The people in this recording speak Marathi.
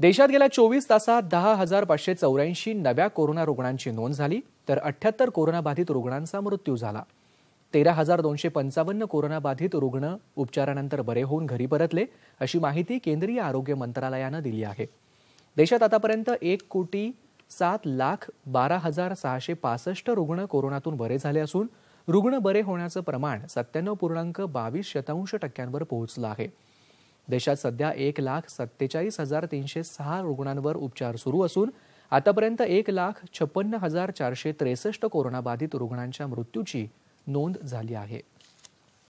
देशात गेल्या चोवीस तासात दहा हजार पाचशे चौऱ्याऐंशी नव्या कोरोना रुग्णांची नोंद झाली तर अठ्याहत्तर कोरोनाबाधित रुग्णांचा मृत्यू झाला तेरा हजार दोनशे पंचावन्न कोरोनाबाधित रुग्ण उपचारानंतर बरे होऊन घरी परतले अशी माहिती केंद्रीय आरोग्य मंत्रालयानं दिली आहे देशात आतापर्यंत एक कोटी सात लाख बारा हजार सहाशे पासष्ट रुग्ण कोरोनातून बरे झाले असून रुग्ण बरे होण्याचं प्रमाण सत्त्याण्णव पूर्णांक बावीस शतांश टक्क्यांवर पोहोचलं आहे देशात सध्या एक लाख सत्तेचाळीस हजार तीनशे सहा रुग्णांवर उपचार सुरू असून आतापर्यंत एक लाख छप्पन्न हजार चारशे त्रेसष्ट कोरोनाबाधित रुग्णांच्या मृत्यूची नोंद झाली आहे